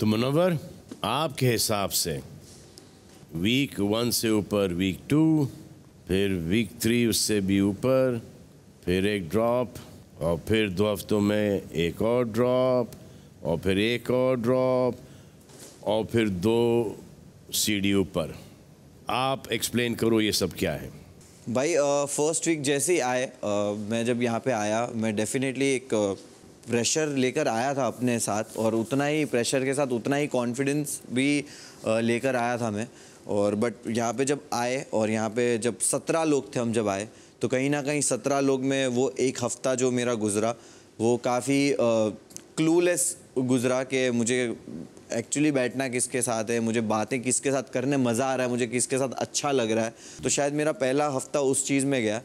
तो मुनवर आपके हिसाब से वीक वन से ऊपर वीक टू फिर वीक थ्री उससे भी ऊपर फिर एक ड्रॉप और फिर दो हफ्तों में एक और ड्रॉप और फिर एक और ड्रॉप और फिर दो सीढ़ी ऊपर आप एक्सप्लेन करो ये सब क्या है भाई फर्स्ट वीक जैसे ही आए मैं जब यहाँ पे आया मैं डेफिनेटली एक प्रेशर लेकर आया था अपने साथ और उतना ही प्रेशर के साथ उतना ही कॉन्फिडेंस भी लेकर आया था मैं और बट यहाँ पे जब आए और यहाँ पे जब सत्रह लोग थे हम जब आए तो कहीं ना कहीं सत्रह लोग में वो एक हफ़्ता जो मेरा गुज़रा वो काफ़ी क्लूलेस गुज़रा के मुझे एक्चुअली बैठना किसके साथ है मुझे बातें किसके साथ करने मज़ा आ रहा है मुझे किसके साथ अच्छा लग रहा है तो शायद मेरा पहला हफ़्ता उस चीज़ में गया